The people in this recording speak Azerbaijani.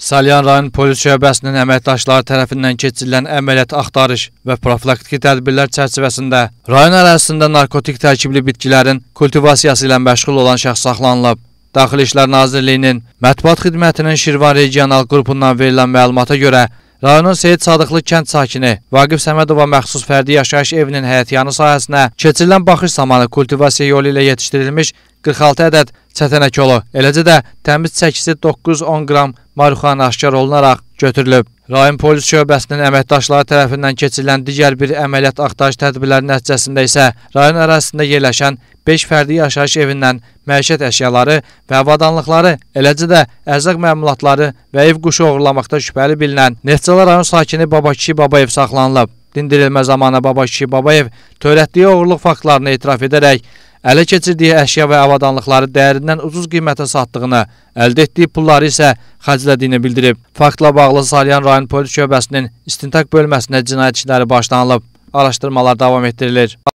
Salyan rayon polis şöbəsinin əməkdaşları tərəfindən keçirilən əməliyyat axtarış və profilaktiki tədbirlər çərçivəsində rayon ərazisində narkotik tərkibli bitkilərin kultivasiyası ilə məşğul olan şəxs saxlanılıb. Daxili İşlər Nazirliyinin mətbuat xidmətinin Şirvan regional qrupundan verilən məlumata görə Rayonun Seyid Sadıqlı kənd sakini Vaqif Səmədova məxsus fərdi yaşayış evinin həyətyanı sahəsinə keçirilən baxış zamanı kultivasiya yolu ilə yetişdirilmiş 46 ədəd çətənək olu, eləcə də təmiz çəkisi 9-10 qram marixuana aşkar olunaraq götürülüb. Rayon polis şöbəsinin əməkdaşları tərəfindən keçirilən digər bir əməliyyat axtarış tədbirləri nəticəsində isə rayon ərazisində yerləşən 5 fərdi yaşayış evindən məişət əşyaları və avadanlıqları, eləcə də ərzaq məmulatları və ev quşu oğurlamaqda şübhəli bilinən Neftçala rayon sakini Babakişi Babayev saxlanılıb. Dindirilmə zamanı Babakişi Babayev törətdiyi oğurluq faktlarını etiraf edərək ələ keçirdiyi əşya və avadanlıqları dəyərindən ucuz qiymətə satdığını, əldə etdiyi pulları isə xərclədiyini bildirib. Faktla bağlı Salyan rayon polis şöbəsinin istintaq bölməsinə cinayət işləri başlanılıb. Araşdırmalar davam etdirilir.